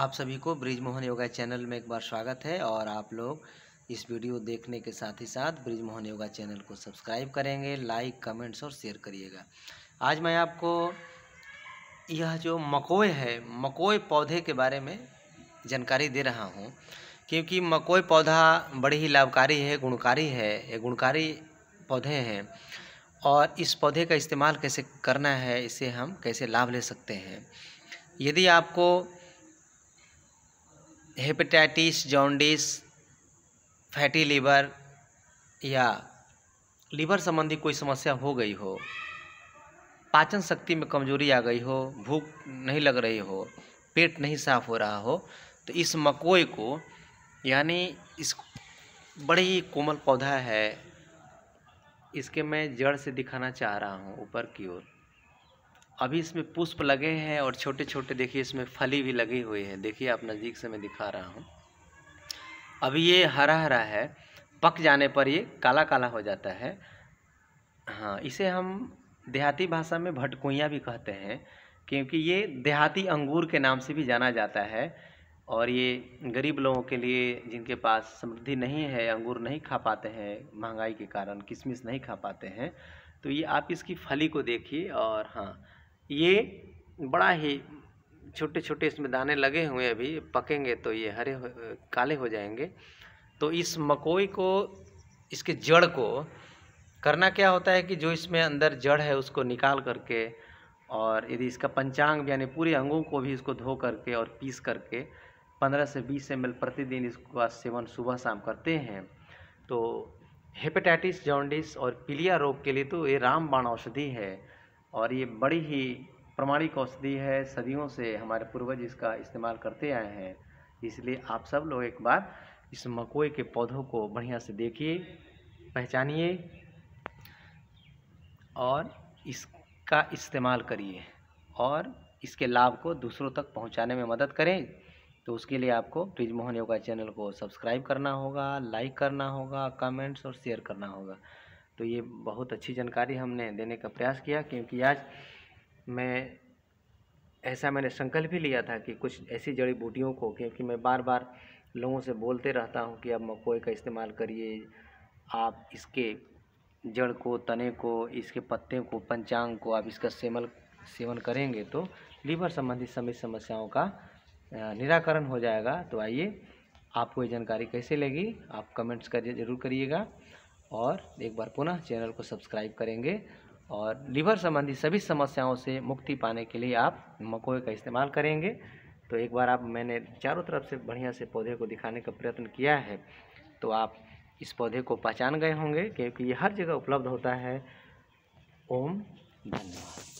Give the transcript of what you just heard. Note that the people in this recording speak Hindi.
आप सभी को ब्रिजमोहन योगा चैनल में एक बार स्वागत है और आप लोग इस वीडियो देखने के साथ ही साथ ब्रिजमोहन योगा चैनल को सब्सक्राइब करेंगे लाइक कमेंट्स और शेयर करिएगा आज मैं आपको यह जो मकोए है मकोए पौधे के बारे में जानकारी दे रहा हूँ क्योंकि मकोए पौधा बड़ी ही लाभकारी है गुणकारी है ये गुणकारी पौधे हैं और इस पौधे का इस्तेमाल कैसे करना है इसे हम कैसे लाभ ले सकते हैं यदि आपको हेपेटाइटिस जॉन्डिस फैटी लीवर या लीवर संबंधी कोई समस्या हो गई हो पाचन शक्ति में कमजोरी आ गई हो भूख नहीं लग रही हो पेट नहीं साफ हो रहा हो तो इस मकोई को यानी इस बड़े ही कोमल पौधा है इसके मैं जड़ से दिखाना चाह रहा हूँ ऊपर की ओर अभी इसमें पुष्प लगे हैं और छोटे छोटे देखिए इसमें फली भी लगी हुई है देखिए आप नज़दीक से मैं दिखा रहा हूँ अभी ये हरा हरा है पक जाने पर ये काला काला हो जाता है हाँ इसे हम देहाती भाषा में भटकुइयाँ भी कहते हैं क्योंकि ये देहाती अंगूर के नाम से भी जाना जाता है और ये गरीब लोगों के लिए जिनके पास समृद्धि नहीं है अंगूर नहीं खा पाते हैं महंगाई के कारण किशमिश नहीं खा पाते हैं तो ये आप इसकी फली को देखिए और हाँ ये बड़ा ही छोटे छोटे इसमें दाने लगे हुए हैं अभी पकेंगे तो ये हरे हो, काले हो जाएंगे तो इस मकोई को इसके जड़ को करना क्या होता है कि जो इसमें अंदर जड़ है उसको निकाल करके और यदि इसका पंचांग यानी पूरे अंगों को भी इसको धो करके और पीस करके 15 से 20 एम प्रतिदिन इसका सेवन सुबह शाम करते हैं तो हेपेटाइटिस जॉन्डिस और पीलिया रोग के लिए तो ये रामबाण औषधि है और ये बड़ी ही प्रमाणिक औषधि है सदियों से हमारे पूर्वज इसका इस्तेमाल करते आए हैं इसलिए आप सब लोग एक बार इस मकोए के पौधों को बढ़िया से देखिए पहचानिए और इसका इस्तेमाल करिए और इसके लाभ को दूसरों तक पहुंचाने में मदद करें तो उसके लिए आपको ब्रिज मोहन योगा चैनल को सब्सक्राइब करना होगा लाइक करना होगा कमेंट्स और शेयर करना होगा तो ये बहुत अच्छी जानकारी हमने देने का प्रयास किया क्योंकि आज मैं ऐसा मैंने संकल्प भी लिया था कि कुछ ऐसी जड़ी बूटियों को क्योंकि मैं बार बार लोगों से बोलते रहता हूँ कि आप मकोए का इस्तेमाल करिए आप इसके जड़ को तने को इसके पत्ते को पंचांग को आप इसका सेवन सेवन करेंगे तो लीवर संबंधित सभी समस्याओं का निराकरण हो जाएगा तो आइए आपको ये जानकारी कैसे लगी आप कमेंट्स कर जरूर करिएगा और एक बार पुनः चैनल को सब्सक्राइब करेंगे और लीवर संबंधी सभी समस्याओं से मुक्ति पाने के लिए आप मकोए का इस्तेमाल करेंगे तो एक बार आप मैंने चारों तरफ से बढ़िया से पौधे को दिखाने का प्रयत्न किया है तो आप इस पौधे को पहचान गए होंगे क्योंकि ये हर जगह उपलब्ध होता है ओम धन्यवाद